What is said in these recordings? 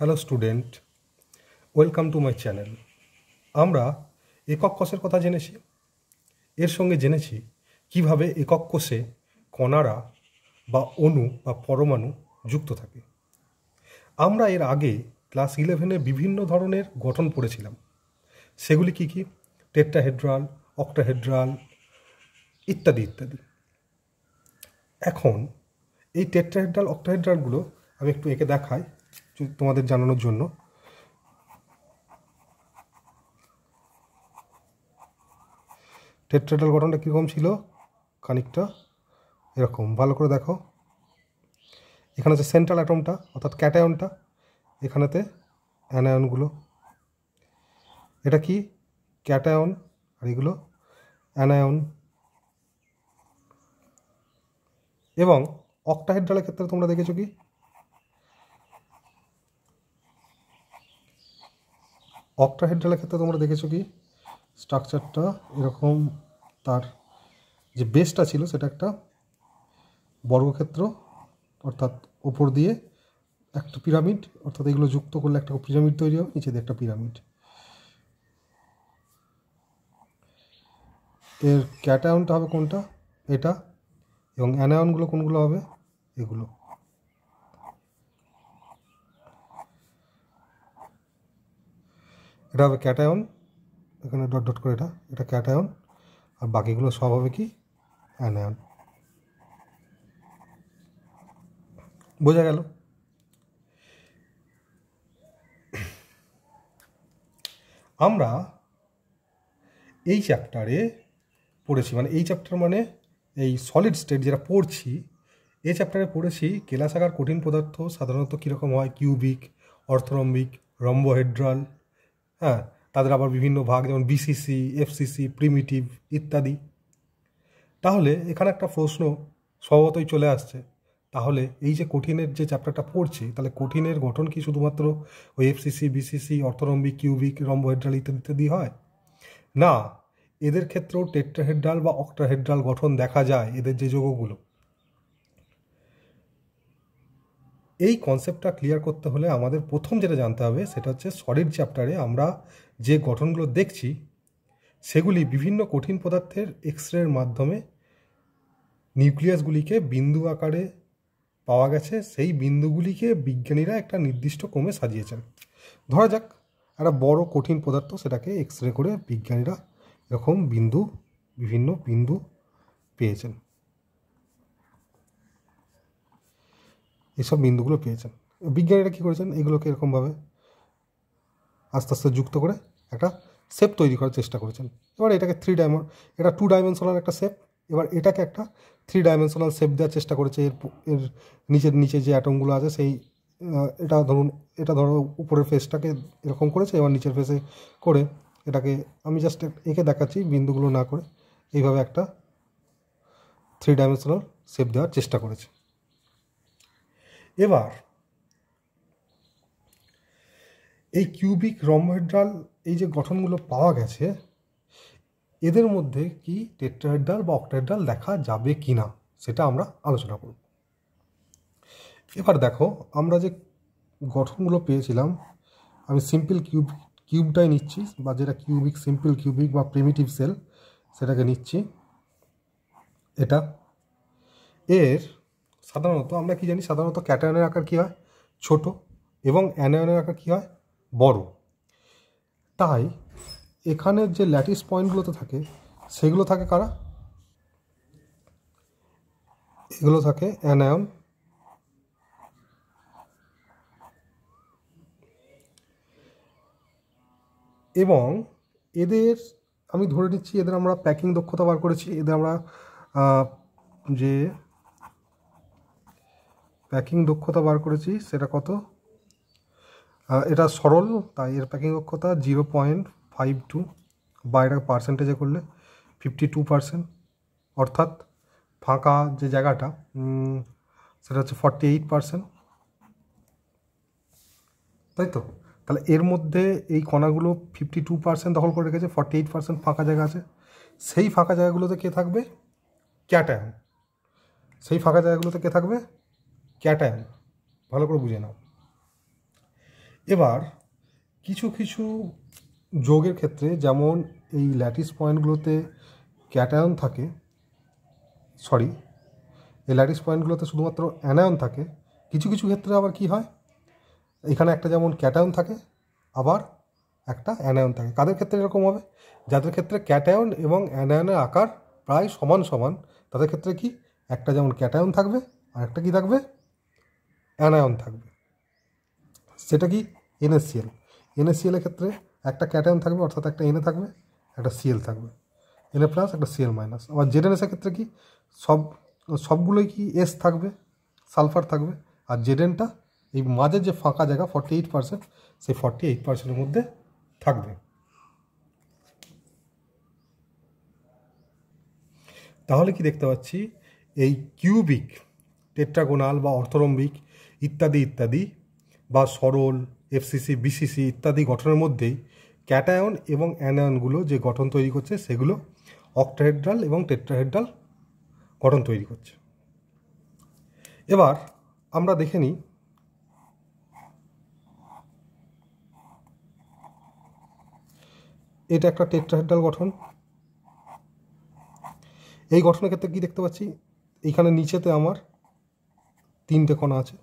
hello student welcome to my channel আমরা একক কোষের কথা জেনেছি এর সঙ্গে জেনেছি কিভাবে একক কোষে কণারা বা অণু বা পরমাণু যুক্ত থাকে আমরা এর আগে ক্লাস ইলেভেনে বিভিন্ন ধরনের গঠন পড়েছিলাম সেগুলি কি কি টেট্টাহেড্রাল অক্টাহেড্রাল ইত্যাদি ইত্যাদি এখন এই টেট্রাহেড্রাল অক্টাহেড্রালগুলো আমি একটু এঁকে দেখাই তোমাদের জানানোর জন্য টেট্রাডাল গঠনটা কীরকম ছিল খানিকটা এরকম ভালো করে দেখো এখানে হচ্ছে সেন্ট্রাল অ্যাটমটা অর্থাৎ ক্যাটায়নটা এখানেতে অ্যানায়নগুলো এটা কি ক্যাটায়ন আর এগুলো অ্যানায়ন এবং অক্টাহেড্রালের ক্ষেত্রে তোমরা দেখেছো কি অক্টাহেড্রালের ক্ষেত্রে তোমরা দেখেছো কি স্ট্রাকচারটা এরকম তার যে বেসটা ছিল সেটা একটা বর্গক্ষেত্র অর্থাৎ ওপর দিয়ে একটা পিরামিড অর্থাৎ এগুলো যুক্ত করলে একটা পিরামিড তৈরি হবে নিচে দিয়ে একটা পিরামিড এর ক্যাটায়নটা হবে কোনটা এটা এবং অ্যানায়নগুলো কোনগুলো হবে এগুলো এটা হবে ক্যাটায়ন এখানে ডট ডট করে এটা এটা ক্যাটায়ন আর বাকিগুলো সব হবে কি অ্যানায়ন বোঝা গেল আমরা এই চ্যাপ্টারে পড়েছি মানে এই চ্যাপ্টার মানে এই সলিড স্টেট যেটা পড়ছি এই চ্যাপ্টারে পড়েছি কেলাসাগার কঠিন পদার্থ সাধারণত কীরকম হয় কিউবিক অর্থরম্বিক রম্বহেড্রাল হ্যাঁ তাদের আবার বিভিন্ন ভাগ যেমন বিসিসি এফসিসি প্রিমিটিভ ইত্যাদি তাহলে এখানে একটা প্রশ্ন স্বভাবতই চলে আসছে তাহলে এই যে কঠিনের যে চ্যাপ্টারটা পড়ছি তাহলে কঠিনের গঠন কি শুধুমাত্র ওই FCC BCC orthorhombic cubic rhombohedral ইত্যাদি ইত্যাদি হয় না এদের ক্ষেত্রেও টেট্রাহেড্রাল বা অক্টাহেড্রাল গঠন দেখা যায় এদের যে যোগগুলো এই কনসেপ্টটা ক্লিয়ার করতে হলে আমাদের প্রথম যেটা জানতে হবে সেটা হচ্ছে সলিড চ্যাপ্টারে আমরা যে গঠনগুলো দেখছি সেগুলি বিভিন্ন কঠিন পদার্থের এক্স রের মাধ্যমে নিউক্লিয়াসগুলিকে বিন্দু আকারে পাওয়া গেছে সেই বিন্দুগুলিকে বিজ্ঞানীরা একটা নির্দিষ্ট ক্রমে সাজিয়েছেন ধরা যাক একটা বড় কঠিন পদার্থ সেটাকে এক্স রে করে বিজ্ঞানীরা এরকম বিন্দু বিভিন্ন বিন্দু পেয়েছেন এসব বিন্দুগুলো পেয়েছেন বিজ্ঞানীরা কী করেছেন এগুলোকে এরকমভাবে আস্তে আস্তে যুক্ত করে একটা শেপ তৈরি করার চেষ্টা করেছেন এবার এটাকে থ্রি ডায়মন্ড এটা টু ডাইমেনশনাল একটা শেপ এবার এটাকে একটা থ্রি ডাইমেনশনাল শেপ দেওয়ার চেষ্টা করেছে এর এর নিচের নিচে যে অ্যাটমগুলো আছে সেই এটা ধরুন এটা ধরো উপরের ফেসটাকে এরকম করেছে এবার নিচের ফেসে করে এটাকে আমি জাস্ট একে দেখাচ্ছি বিন্দুগুলো না করে এইভাবে একটা থ্রি ডাইমেনশনাল শেপ দেওয়ার চেষ্টা করেছে এবার এই কিউবিক রম্বহেড্রাল এই যে গঠনগুলো পাওয়া গেছে এদের মধ্যে কি টেট্রাহেড্রাল বা অক্টাহেড্রাল দেখা যাবে কি না সেটা আমরা আলোচনা করব এবার দেখো আমরা যে গঠনগুলো পেয়েছিলাম আমি সিম্পল কিউব কিউবটাই নিচ্ছি বা যেটা কিউবিক সিম্পল কিউবিক বা প্রিমিটিভ সেল সেটাকে নিচ্ছি এটা এর সাধারণত আমরা কি জানি সাধারণত ক্যাটায়নের আকার কী হয় ছোট এবং অ্যানায়নের আকার কী হয় বড় তাই এখানের যে ল্যাটিস পয়েন্টগুলোতে থাকে সেগুলো থাকে কারা এগুলো থাকে অ্যানায়ন এবং এদের আমি ধরে নিচ্ছি এদের আমরা প্যাকিং দক্ষতা বার করেছি এদের আমরা যে প্যাকিং দক্ষতা বার করেছি সেটা কত এটা সরল তাই এর প্যাকিং দক্ষতা জিরো পয়েন্ট ফাইভ টু বা এটা পার্সেন্টেজে করলে ফিফটি টু পার্সেন্ট অর্থাৎ ফাঁকা যে জায়গাটা সেটা হচ্ছে ফর্টি এইট পার্সেন্ট তাই তো তাহলে এর মধ্যে এই কণাগুলো ফিফটি টু পার্সেন্ট দখল করে রেখেছে ফর্টি এইট পার্সেন্ট ফাঁকা জায়গা আছে সেই ফাঁকা জায়গাগুলোতে কে থাকবে ক্যাটায়ন সেই ফাঁকা জায়গাগুলোতে কে থাকবে ক্যাটায়ন ভালো করে বুঝে নাও এবার কিছু কিছু যোগের ক্ষেত্রে যেমন এই ল্যাটিস পয়েন্টগুলোতে ক্যাটায়ন থাকে সরি এই ল্যাটিস পয়েন্টগুলোতে শুধুমাত্র অ্যানায়ন থাকে কিছু কিছু ক্ষেত্রে আবার কি হয় এখানে একটা যেমন ক্যাটায়ন থাকে আবার একটা অ্যানায়ন থাকে কাদের ক্ষেত্রে এরকম হবে যাদের ক্ষেত্রে ক্যাটায়ন এবং অ্যানায়নের আকার প্রায় সমান সমান তাদের ক্ষেত্রে কি একটা যেমন ক্যাটায়ন থাকবে আর একটা কি থাকবে অ্যানায়ন থাকবে সেটা কি এনএসসিএল এনএসসিএলের ক্ষেত্রে একটা ক্যাটায়ন থাকবে অর্থাৎ একটা এনএ থাকবে একটা সিএল থাকবে এনএ প্লাস একটা সিএল মাইনাস আবার জেডেনএসের ক্ষেত্রে কি সব সবগুলোই কি এস থাকবে সালফার থাকবে আর জেডেনটা এই মাঝের যে ফাঁকা জায়গা ফর্টি এইট পার্সেন্ট সেই ফর্টি এইট পার্সেন্টের মধ্যে থাকবে তাহলে কি দেখতে পাচ্ছি এই কিউবিক টেট্রাগোনাল বা অর্থরম্বিক ইত্যাদি ইত্যাদি বা সরল এফসিসি বিসিসি ইত্যাদি গঠনের মধ্যেই ক্যাটায়ন এবং অ্যানায়নগুলো যে গঠন তৈরি করছে সেগুলো অক্টাহেড্রাল এবং টেট্রাহেড্রাল গঠন তৈরি করছে এবার আমরা দেখে নিই এটা একটা টেট্রাহেড্রাল গঠন এই গঠনের ক্ষেত্রে কী দেখতে পাচ্ছি এইখানে নিচেতে আমার তিনটে কণা আছে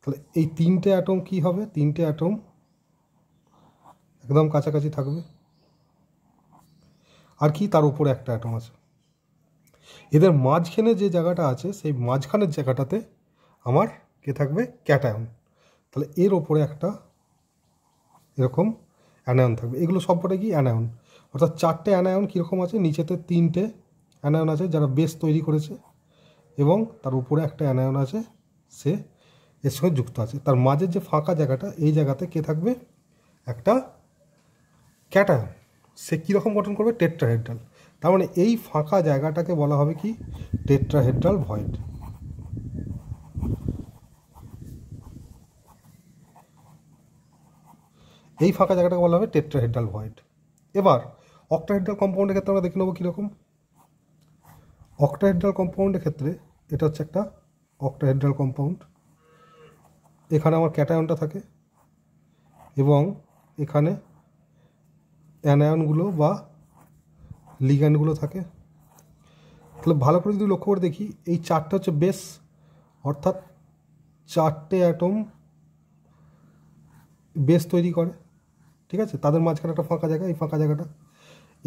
তাহলে এই তিনটে অ্যাটম কি হবে তিনটে অ্যাটম একদম কাছাকাছি থাকবে আর কি তার উপরে একটা অ্যাটম আছে এদের মাঝখানে যে জায়গাটা আছে সেই মাঝখানের জায়গাটাতে আমার কে থাকবে ক্যাটায়ন তাহলে এর ওপরে একটা এরকম অ্যানায়ন থাকবে এগুলো সবকটা কি অ্যানায়ন অর্থাৎ চারটে অ্যানায়ন কীরকম আছে নিচেতে তিনটে অ্যানায়ন আছে যারা বেস তৈরি করেছে এবং তার উপরে একটা অ্যানায়ন আছে সে এর সঙ্গে যুক্ত আছে তার মাঝের যে ফাঁকা জায়গাটা এই জায়গাতে কে থাকবে একটা ক্যাটায়ন সে কীরকম গঠন করবে টেট্রাহেড্রাল তার মানে এই ফাঁকা জায়গাটাকে বলা হবে কি টেট্রাহেড্রাল ভয়েড এই ফাঁকা জায়গাটাকে বলা হবে টেট্রাহেড্রাল ভয়েড এবার অক্টাহেড্রাল কম্পাউন্ডের ক্ষেত্রে আমরা দেখে নেবো কীরকম অক্টাহেড্রাল কম্পাউন্ডের ক্ষেত্রে এটা হচ্ছে একটা অক্টাহেড্রাল কম্পাউন্ড এখানে আমার ক্যাটায়নটা থাকে এবং এখানে অ্যানায়নগুলো বা লিগ্যান্ডগুলো থাকে তাহলে ভালো করে যদি লক্ষ্য করে দেখি এই চারটা হচ্ছে বেস অর্থাৎ চারটে অ্যাটম বেস তৈরি করে ঠিক আছে তাদের মাঝখানে একটা ফাঁকা জায়গা এই ফাঁকা জায়গাটা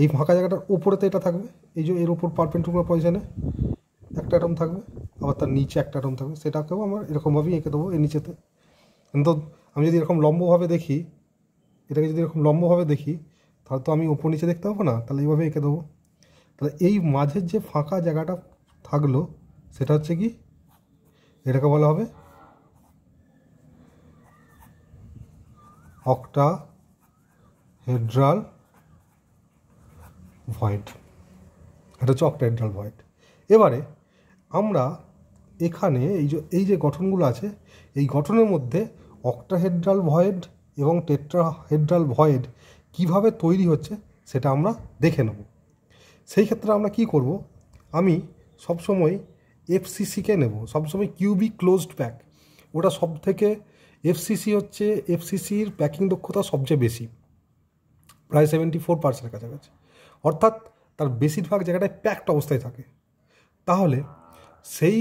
এই ফাঁকা জায়গাটার ওপরেতে এটা থাকবে এই যে এর ওপর পারপেন্টুলার পজিশনে একটা অ্যাটম থাকবে আবার তার নিচে একটা অ্যাটম থাকবে সেটাকেও আমরা এরকমভাবেই এঁকে দেবো এর নিচেতে কিন্তু আমি যদি এরকম লম্বভাবে দেখি এটাকে যদি এরকম লম্বভাবে দেখি তাহলে তো আমি ওপর নিচে দেখতে পাবো না তাহলে এইভাবে এঁকে দেবো তাহলে এই মাঝের যে ফাঁকা জায়গাটা থাকলো সেটা হচ্ছে কি এটাকে বলা হবে অক্টা হেড্রাল ভয়েড এটা হচ্ছে অক্টা হেড্রাল ভয়েড এবারে আমরা এখানে এই যে এই যে গঠনগুলো আছে এই গঠনের মধ্যে অক্টাহেড্রাল ভয়েড এবং টেট্রাহেড্রাল ভয়েড কিভাবে তৈরি হচ্ছে সেটা আমরা দেখে নেব সেই ক্ষেত্রে আমরা কি করব আমি সবসময় এফসিসিকে নেব সবসময় কিউবি ক্লোজড প্যাক ওটা সব থেকে এফসিসি হচ্ছে এফসিসির প্যাকিং দক্ষতা সবচেয়ে বেশি প্রায় সেভেন্টি ফোর পার্সেন্টের কাছাকাছি অর্থাৎ তার বেশিরভাগ জায়গাটায় প্যাকড অবস্থায় থাকে তাহলে সেই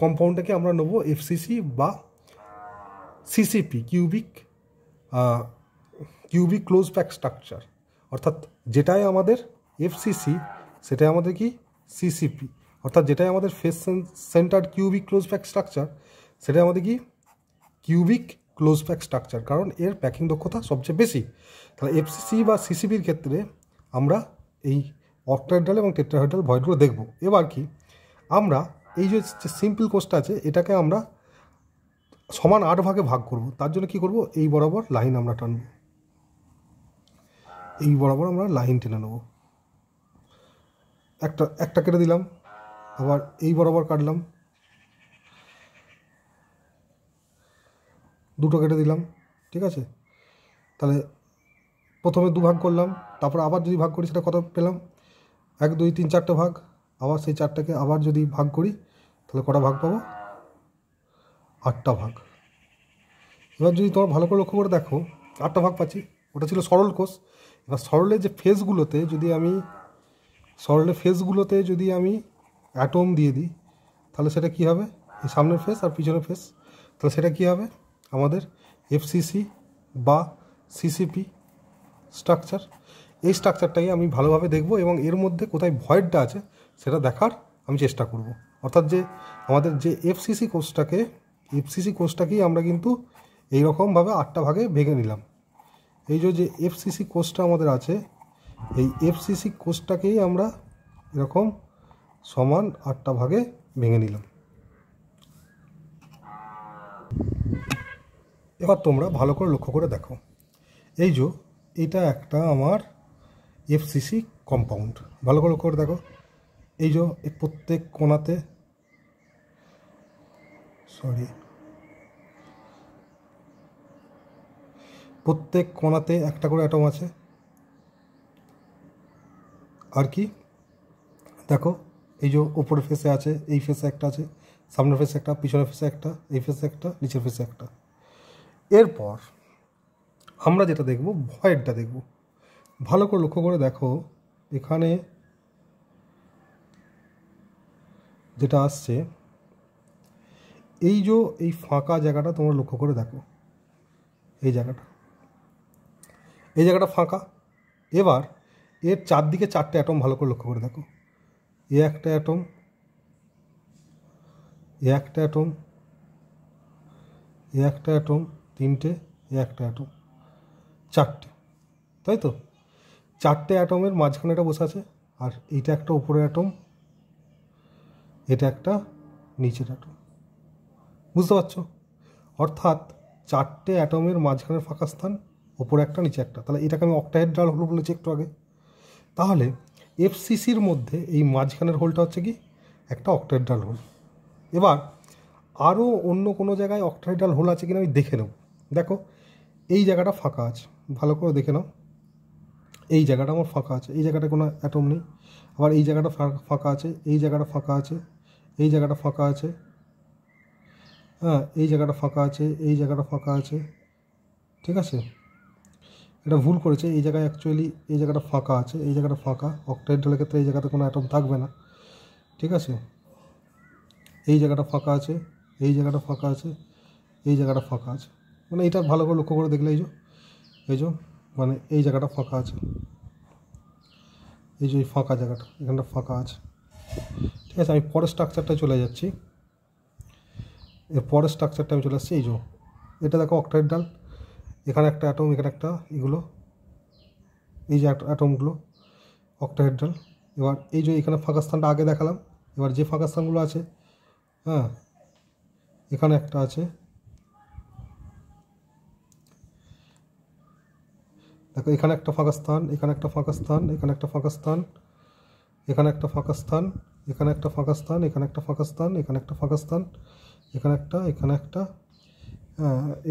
কম্পাউন্ডটাকে আমরা নেব এফসিসি বা CCP cubic cubic close pack structure অর্থাৎ যেটাই আমাদের এফসিসি সেটাই আমাদের কি সিসিপি অর্থাৎ যেটাই আমাদের face centre cubic close pack structure সেটাই আমাদের কি কিউবিক ক্লোজ প্যাক স্ট্রাকচার কারণ এর প্যাকিং দক্ষতা সবচেয়ে বেশি তাহলে এফসিসি বা সিসিবির ক্ষেত্রে আমরা এই অক্টাহেড্রাল এবং টেট্রাহেড্রাল ভয়েডগুলো দেখব এবার কি আমরা এই যে সিম্পল কোষটা আছে এটাকে আমরা সমান আট ভাগে ভাগ করব তার জন্য কি করব এই বরাবর লাইন আমরা টানব এই বরাবর আমরা লাইন টেনে নেব একটা একটা কেটে দিলাম আবার এই বরাবর কাটলাম দুটো কেটে দিলাম ঠিক আছে তাহলে প্রথমে দু ভাগ করলাম তারপর আবার যদি ভাগ করি সেটা কত পেলাম এক দুই তিন চারটে ভাগ আবার সেই চারটাকে আবার যদি ভাগ করি তাহলে কটা ভাগ পাবো আটটা ভাগ এবার যদি তোমার ভালো করে লক্ষ্য করে দেখো আটটা ভাগ পাচ্ছি ওটা ছিল সরল কোষ এবার সরলের যে ফেসগুলোতে যদি আমি সরলের ফেসগুলোতে যদি আমি অ্যাটম দিয়ে দিই তাহলে সেটা কি হবে এই সামনের ফেস আর পিছনের ফেস তাহলে সেটা কি হবে আমাদের এফসিসি বা সিসিপি স্ট্রাকচার এই স্ট্রাকচারটাকে আমি ভালোভাবে দেখব এবং এর মধ্যে কোথায় ভয়েডটা আছে সেটা দেখার আমি চেষ্টা করব অর্থাৎ যে আমাদের যে এফসিসি কোর্সটাকে এফসিসি কোর্সটাকেই আমরা কিন্তু এই রকমভাবে আটটা ভাগে ভেঙে নিলাম এই যে এফসিসি কোর্সটা আমাদের আছে এই এফসিসি কোর্সটাকেই আমরা এরকম সমান আটটা ভাগে ভেঙে নিলাম এবার তোমরা ভালো করে লক্ষ্য করে দেখো এই যে এটা একটা আমার এফসিসি কম্পাউন্ড ভালো করে লক্ষ্য করে দেখো এই যে প্রত্যেক কোনাতে সরি প্রত্যেক কোনাতে একটা করে অ্যাটম আছে আর কি দেখো এই যে উপরের ফেসে আছে এই ফেসে একটা আছে সামনের ফেসে একটা পিছনের ফেসে একটা এই ফেসে একটা নিচের ফেসে একটা এরপর আমরা যেটা দেখব ভয়েডটা দেখব ভালো করে লক্ষ্য করে দেখো এখানে যেটা আসছে এই যে এই ফাঁকা জায়গাটা তোমরা লক্ষ্য করে দেখো এই জায়গাটা এই জায়গাটা ফাঁকা এবার এর চারদিকে চারটে অ্যাটম ভালো করে লক্ষ্য করে দেখো এ একটা অ্যাটম এ একটা অ্যাটম এ একটা অ্যাটম তিনটে এ একটা অ্যাটম চারটে তাই তো চারটে অ্যাটমের মাঝখানে এটা বসে আছে আর এইটা একটা ওপরের অ্যাটম এটা একটা নিচের অ্যাটম বুঝতে পারছো অর্থাৎ চারটে অ্যাটমের মাঝখানের ফাঁকা স্থান ওপরে একটা নিচে একটা তাহলে এটাকে আমি ডাল হোল বলেছি একটু আগে তাহলে এফসিসির মধ্যে এই মাঝখানের হোলটা হচ্ছে কি একটা ডাল হোল এবার আরও অন্য কোনো জায়গায় ডাল হোল আছে কিনা আমি দেখে নেব দেখো এই জায়গাটা ফাঁকা আছে ভালো করে দেখে নাও এই জায়গাটা আমার ফাঁকা আছে এই জায়গাটা কোনো অ্যাটম নেই আবার এই জায়গাটা ফাঁকা আছে এই জায়গাটা ফাঁকা আছে এই জায়গাটা ফাঁকা আছে হ্যাঁ এই জায়গাটা ফাঁকা আছে এই জায়গাটা ফাঁকা আছে ঠিক আছে এটা ভুল করেছে এই জায়গায় অ্যাকচুয়ালি এই জায়গাটা ফাঁকা আছে এই জায়গাটা ফাঁকা অক্টাইড ঢালের ক্ষেত্রে এই জায়গাতে কোনো অ্যাটম থাকবে না ঠিক আছে এই জায়গাটা ফাঁকা আছে এই জায়গাটা ফাঁকা আছে এই জায়গাটা ফাঁকা আছে মানে এটা ভালো করে লক্ষ্য করে দেখলে এই যে এই যে মানে এই জায়গাটা ফাঁকা আছে এই যে ফাঁকা জায়গাটা এখানটা ফাঁকা আছে ঠিক আছে আমি পরের স্ট্রাকচারটা চলে যাচ্ছি এর পরের স্ট্রাকচারটা আমি চলে আসছি এই যে এটা দেখো অক্টাইড ডাল এখানে একটা অ্যাটম এখানে একটা এগুলো এই যে অ্যাটমগুলো অক্টাইড ডাল এবার এই যে এখানে ফাঁকা স্থানটা আগে দেখালাম এবার যে ফাঁকা স্থানগুলো আছে হ্যাঁ এখানে একটা আছে দেখো এখানে একটা ফাঁকা স্থান এখানে একটা ফাঁকা স্থান এখানে একটা ফাঁকা স্থান এখানে একটা ফাঁকা স্থান এখানে একটা ফাঁকা স্থান এখানে একটা ফাঁকা স্থান এখানে একটা ফাঁকা স্থান এখানে একটা এখানে একটা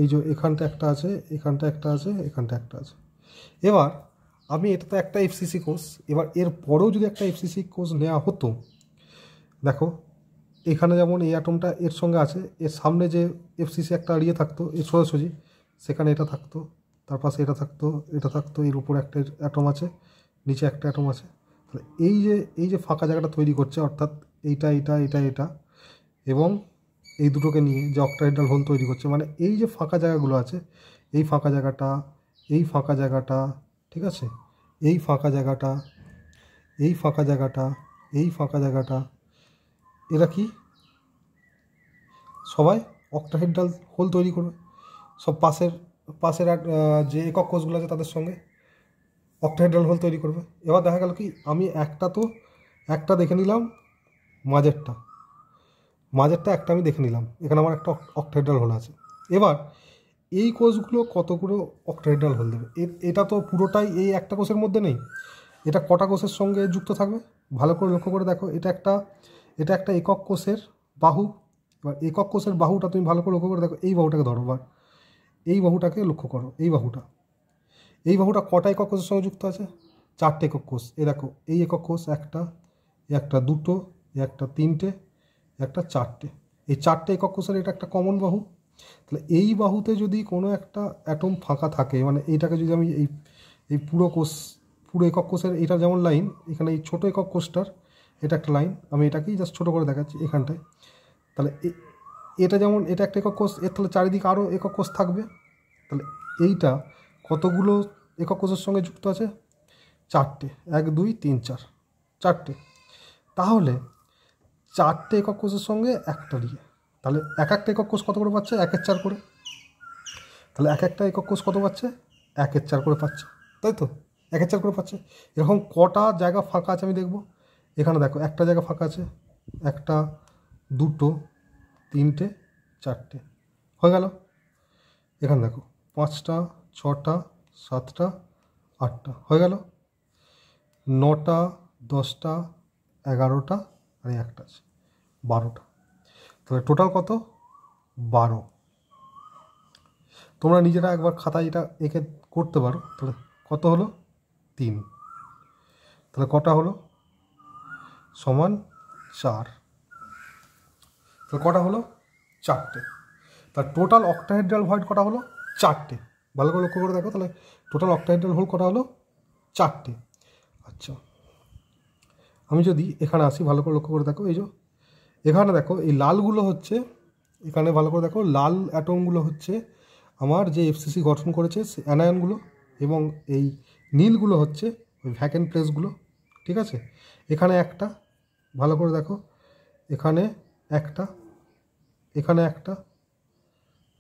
এই যে এখানটা একটা আছে এখানটা একটা আছে এখানটা একটা আছে এবার আমি এটা তো একটা এফসিসি কোর্স এবার এর পরেও যদি একটা এফসিসি কোর্স নেওয়া হতো দেখো এখানে যেমন এই অ্যাটমটা এর সঙ্গে আছে এর সামনে যে এফসিসি একটা আড়িয়ে থাকতো এর সোজাসুজি সেখানে এটা থাকতো তার পাশে এটা থাকতো এটা থাকতো এর উপরে একটা অ্যাটম আছে নিচে একটা অ্যাটম আছে মানে এই যে এই যে ফাঁকা জায়গাটা তৈরি করছে অর্থাৎ এইটা এটা এটা এটা এবং এই দুটোকে নিয়ে যে অক্টাইডাল হোল তৈরি করছে মানে এই যে ফাঁকা জায়গাগুলো আছে এই ফাঁকা জায়গাটা এই ফাঁকা জায়গাটা ঠিক আছে এই ফাঁকা জায়গাটা এই ফাঁকা জায়গাটা এই ফাঁকা জায়গাটা এরা কি সবাই অক্টাহেড্রাল হোল তৈরি করবে সব পাশের পাশের যে একক কোষগুলো আছে তাদের সঙ্গে অক্টাহেড্রাল হোল তৈরি করবে এবার দেখা গেল কি আমি একটা তো একটা দেখে নিলাম মাঝেরটা মাঝেরটা একটা আমি দেখে নিলাম এখানে আমার একটা অক্টাহেড্রাল হোল আছে এবার এই কোষগুলো কতগুলো অক্টাহেড্রাল হোল দেবে এটা তো পুরোটাই এই একটা কোষের মধ্যে নেই এটা কটা কোষের সঙ্গে যুক্ত থাকবে ভালো করে লক্ষ্য করে দেখো এটা একটা এটা একটা একক কোষের বাহু এবার একক কোষের বাহুটা তুমি ভালো করে লক্ষ্য করে দেখো এই বাহুটাকে ধরো বা এই বাহুটাকে লক্ষ্য করো এই বাহুটা এই বাহুটা কটা একক কোষের সঙ্গে যুক্ত আছে চারটে একক কোষ এ দেখো এই একক কোষ একটা একটা দুটো একটা তিনটে একটা চারটে এই চারটে একক কোষের এটা একটা কমন বাহু তাহলে এই বাহুতে যদি কোনো একটা অ্যাটম ফাঁকা থাকে মানে এইটাকে যদি আমি এই এই পুরো কোষ পুরো একক কোষের এটা যেমন লাইন এখানে এই ছোটো একক কোষটার এটা একটা লাইন আমি এটাকেই জাস্ট ছোটো করে দেখাচ্ছি এখানটায় তাহলে এটা যেমন এটা একটা একক কোষ এর তাহলে চারিদিকে আরও একক কোষ থাকবে তাহলে এইটা কতগুলো একক কোষের সঙ্গে যুক্ত আছে চারটে এক দুই তিন চার চারটে তাহলে চারটে একক কোষের সঙ্গে একটা ডিএ তাহলে এক একটা একক কোষ কত করে পাচ্ছে একের চার করে তাহলে এক একটা একক কোষ কত পাচ্ছে একের চার করে পাচ্ছে তাই তো একের চার করে পাচ্ছে এরকম কটা জায়গা ফাঁকা আছে আমি দেখব এখানে দেখো একটা জায়গা ফাঁকা আছে একটা দুটো তিনটে চারটে হয়ে গেল এখানে দেখো পাঁচটা ছটা সাতটা আটটা হয়ে গেল নটা দশটা এগারোটা আর মানে একটা আছে বারোটা তাহলে টোটাল কত বারো তোমরা নিজেরা একবার খাতায় এটা এঁকে করতে পারো তাহলে কত হলো তিন তাহলে কটা হলো সমান চার তাহলে কটা হলো চারটে তার টোটাল অক্টাহেড্রাল ভয়েড কটা হলো চারটে ভালো করে লক্ষ্য করে দেখো তাহলে টোটাল অক্টাইডাল হোল কটা হলো চারটে আচ্ছা আমি যদি এখানে আসি ভালো করে লক্ষ্য করে দেখো এই যে এখানে দেখো এই লালগুলো হচ্ছে এখানে ভালো করে দেখো লাল অ্যাটমগুলো হচ্ছে আমার যে এফসিসি গঠন করেছে অ্যানায়নগুলো এবং এই নীলগুলো হচ্ছে ওই ভ্যাকেন্ট প্লেসগুলো ঠিক আছে এখানে একটা ভালো করে দেখো এখানে একটা এখানে একটা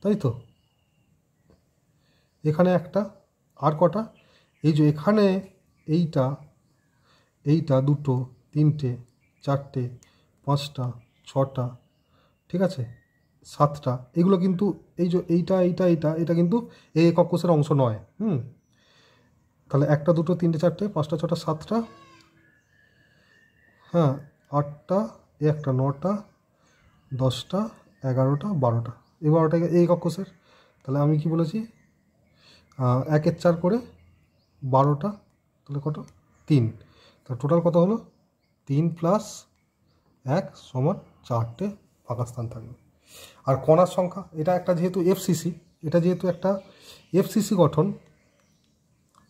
তাই তো এখানে একটা আর কটা এই যে এখানে এইটা এইটা দুটো তিনটে চারটে পাঁচটা ছটা ঠিক আছে সাতটা এগুলো কিন্তু এই যে এইটা এইটা এইটা এটা কিন্তু এই একক কোষের অংশ নয় হুম তাহলে একটা দুটো তিনটে চারটে পাঁচটা ছটা সাতটা হ্যাঁ আটটা একটা নটা দশটা এগারোটা বারোটা এই বারোটা এই একক তাহলে আমি কি বলেছি একের চার করে বারোটা তাহলে কত তিন তা টোটাল কত হলো তিন প্লাস এক সমান চারটে পাকিস্তান থাকবে আর কণার সংখ্যা এটা একটা যেহেতু এফসিসি এটা যেহেতু একটা এফসিসি গঠন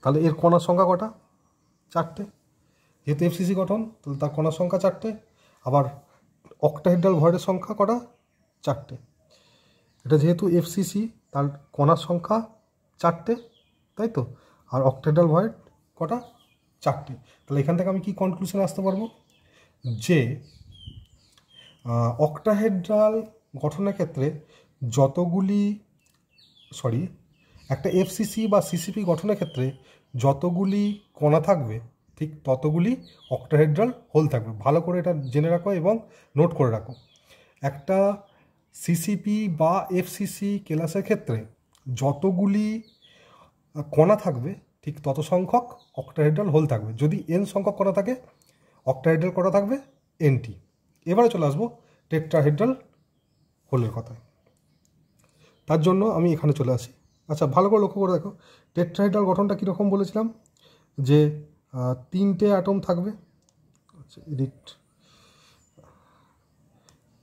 তাহলে এর কণার সংখ্যা কটা চারটে যেহেতু এফসিসি গঠন তাহলে তার কণার সংখ্যা চারটে আবার অক্টাহেড্রাল ভয়ের সংখ্যা কটা চারটে এটা যেহেতু এফসিসি তার কণার সংখ্যা চারটে তাই তো আর অক্টেডাল ভয়েড কটা চারটে তাহলে এখান থেকে আমি কি কনক্লুশনে আসতে পারবো যে অক্টাহেড্রাল গঠনের ক্ষেত্রে যতগুলি সরি একটা এফসিসি বা সিসিপি গঠনের ক্ষেত্রে যতগুলি কণা থাকবে ঠিক ততগুলি অক্টাহেড্রাল হোল থাকবে ভালো করে এটা জেনে রাখো এবং নোট করে রাখো একটা সিসিপি বা এফসিসি ক্লাসের ক্ষেত্রে যতগুলি কণা থাকবে ঠিক তত সংখ্যক অক্টাহেড্রাল হোল থাকবে যদি এন সংখ্যক কণা থাকে অক্টাহেড্রাল কণা থাকবে এনটি এবারে চলে আসবো টেট্রাহেড্রাল হোলের কথায় তার জন্য আমি এখানে চলে আসি আচ্ছা ভালো করে লক্ষ্য করে দেখো টেট্রাহেড্রাল গঠনটা কীরকম বলেছিলাম যে তিনটে অ্যাটম থাকবে আচ্ছা এডিট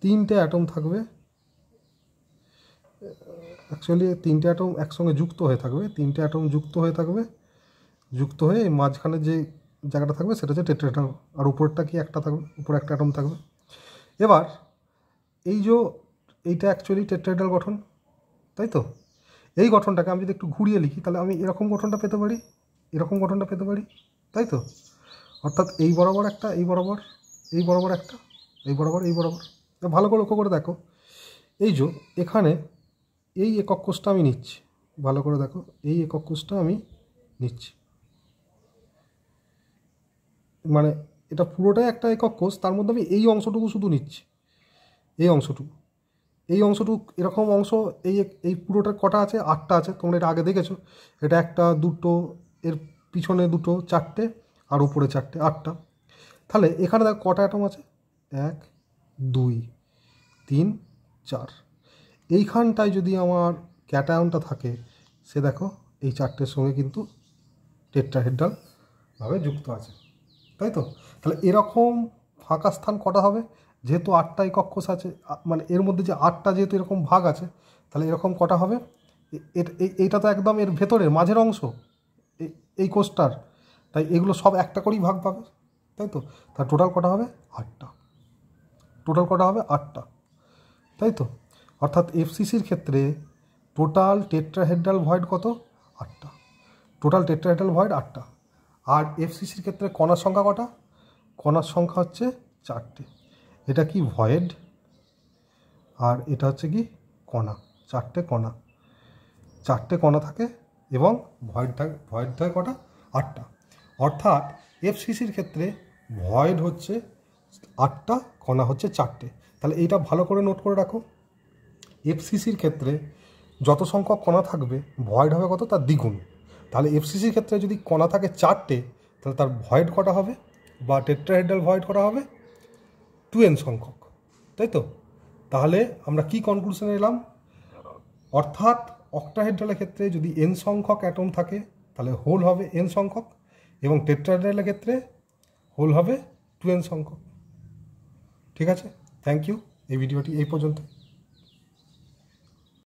তিনটে অ্যাটম থাকবে অ্যাকচুয়ালি তিনটে অ্যাটম একসঙ্গে যুক্ত হয়ে থাকবে তিনটে অ্যাটম যুক্ত হয়ে থাকবে যুক্ত হয়ে মাঝখানে যে জায়গাটা থাকবে সেটা হচ্ছে টেট্রাটাম আর উপরটা কি একটা থাকবে উপরে একটা অ্যাটম থাকবে এবার এই যে এইটা অ্যাকচুয়ালি টেট্রাইডাল গঠন তাই তো এই গঠনটাকে আমি যদি একটু ঘুরিয়ে লিখি তাহলে আমি এরকম গঠনটা পেতে পারি এরকম গঠনটা পেতে পারি তাই তো অর্থাৎ এই বরাবর একটা এই বরাবর এই বরাবর একটা এই বরাবর এই বরাবর ভালো করে লক্ষ্য করে দেখো এই যে এখানে এই একক কোষটা আমি নিচ্ছি ভালো করে দেখো এই একক কোষটা আমি নিচ্ছি মানে এটা পুরোটাই একটা একক কোষ তার মধ্যে আমি এই অংশটুকু শুধু নিচ্ছি এই অংশটুকু এই অংশটুকু এরকম অংশ এই এই পুরোটার কটা আছে আটটা আছে তোমরা এটা আগে দেখেছো এটা একটা দুটো এর পিছনে দুটো চারটে আর উপরে চারটে আটটা তাহলে এখানে দেখো কটা অ্যাটম আছে এক দুই তিন চার এইখানটায় যদি আমার ক্যাটায়নটা থাকে সে দেখো এই চারটের সঙ্গে কিন্তু টেট্রাহেড্রালভাবে যুক্ত আছে তাই তো তাহলে এরকম ফাঁকা স্থান কটা হবে যেহেতু আটটা কক্ষস আছে মানে এর মধ্যে যে আটটা যেহেতু এরকম ভাগ আছে তাহলে এরকম কটা হবে এইটা তো একদম এর ভেতরের মাঝের অংশ এই কোষটার তাই এগুলো সব একটা করেই ভাগ পাবে তাই তো তার টোটাল কটা হবে আটটা টোটাল কটা হবে আটটা তাই তো অর্থাৎ এফসিসির ক্ষেত্রে টোটাল টেট্রাহেড্রাল ভয়েড কত আটটা টোটাল টেট্রাহেড্রাল ভয়েড আটটা আর এফসিসির ক্ষেত্রে কণার সংখ্যা কটা কণার সংখ্যা হচ্ছে চারটে এটা কি ভয়েড আর এটা হচ্ছে কি কণা চারটে কণা চারটে কণা থাকে এবং ভয়েড থাকে ভয়েড থাকে কটা আটটা অর্থাৎ এফসিসির ক্ষেত্রে ভয়েড হচ্ছে আটটা কণা হচ্ছে চারটে তাহলে এইটা ভালো করে নোট করে রাখো এফসিসির ক্ষেত্রে যত সংখ্যক কণা থাকবে ভয়েড হবে কত তার দ্বিগুণ তাহলে এফসিসির ক্ষেত্রে যদি কণা থাকে চারটে তাহলে তার ভয়েড কটা হবে বা টেট্রাহেড্রাল ভয়েড করা হবে টু এন সংখ্যক তাই তো তাহলে আমরা কি কনক্লুশনে এলাম অর্থাৎ অক্টাহেড্রালের ক্ষেত্রে যদি এন সংখ্যক অ্যাটম থাকে তাহলে হোল হবে এন সংখ্যক এবং টেট্রাহেড্রালের ক্ষেত্রে হোল হবে টু এন সংখ্যক ঠিক আছে থ্যাংক ইউ এই ভিডিওটি এই পর্যন্ত